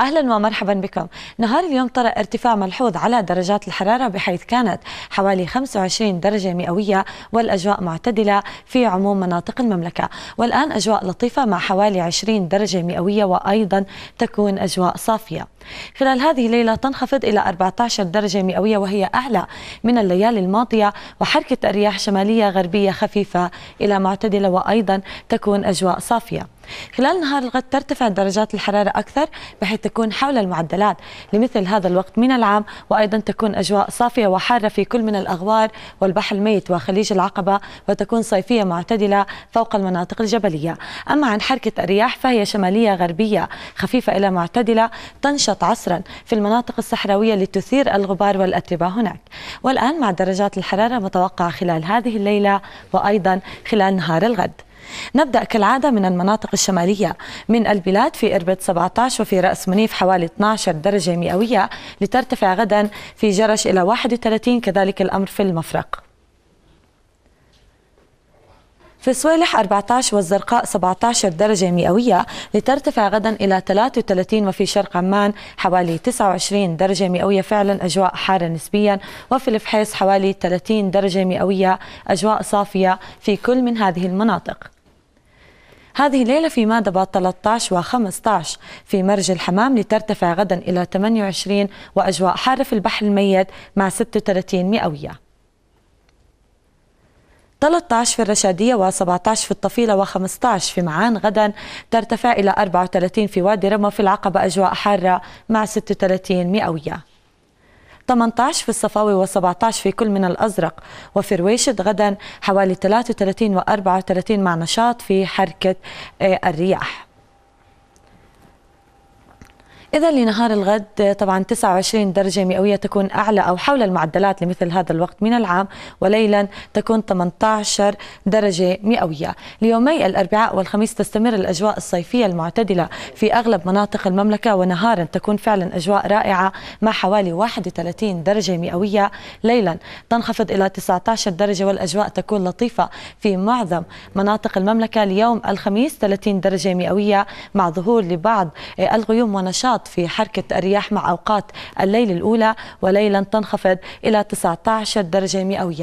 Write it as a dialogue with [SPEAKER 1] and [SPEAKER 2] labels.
[SPEAKER 1] أهلا ومرحبا بكم نهار اليوم طرأ ارتفاع ملحوظ على درجات الحرارة بحيث كانت حوالي 25 درجة مئوية والأجواء معتدلة في عموم مناطق المملكة والآن أجواء لطيفة مع حوالي 20 درجة مئوية وأيضا تكون أجواء صافية خلال هذه الليلة تنخفض إلى 14 درجة مئوية وهي أعلى من الليالي الماضية وحركة الرياح شمالية غربية خفيفة إلى معتدلة وأيضا تكون أجواء صافية خلال نهار الغد ترتفع درجات الحرارة أكثر بحيث تكون حول المعدلات لمثل هذا الوقت من العام وأيضا تكون أجواء صافية وحارة في كل من الأغوار والبحر الميت وخليج العقبة وتكون صيفية معتدلة فوق المناطق الجبلية أما عن حركة الرياح فهي شمالية غربية خفيفة إلى معتدلة تنشط عصرا في المناطق الصحراوية لتثير الغبار والأتربة هناك والآن مع درجات الحرارة متوقعة خلال هذه الليلة وأيضا خلال نهار الغد نبدأ كالعادة من المناطق الشمالية من البلاد في إربد 17 وفي رأس منيف حوالي 12 درجة مئوية لترتفع غدا في جرش إلى 31 كذلك الأمر في المفرق في صويلح 14 والزرقاء 17 درجة مئوية لترتفع غدا إلى 33 وفي شرق عمان حوالي 29 درجة مئوية فعلا أجواء حارة نسبيا وفي الفحيص حوالي 30 درجة مئوية أجواء صافية في كل من هذه المناطق هذه الليلة في مادبة 13 و15 في مرج الحمام لترتفع غدا إلى 28 وأجواء حارة في البحر الميت مع 36 مئوية 13 في الرشادية و17 في الطفيلة و15 في معان غدا ترتفع إلى 34 في وادي رمى في العقبة أجواء حارة مع 36 مئوية 18 في الصفاوي و17 في كل من الأزرق وفي رويشد غدا حوالي 33 و34 مع نشاط في حركة آه، الرياح إذا لنهار الغد طبعا 29 درجة مئوية تكون أعلى أو حول المعدلات لمثل هذا الوقت من العام وليلا تكون 18 درجة مئوية ليومي الأربعاء والخميس تستمر الأجواء الصيفية المعتدلة في أغلب مناطق المملكة ونهارا تكون فعلا أجواء رائعة مع حوالي 31 درجة مئوية ليلا تنخفض إلى 19 درجة والأجواء تكون لطيفة في معظم مناطق المملكة ليوم الخميس 30 درجة مئوية مع ظهور لبعض الغيوم ونشاط انخفاض في حركة الرياح مع أوقات الليل الأولى وليلا تنخفض إلى 19 درجة مئوية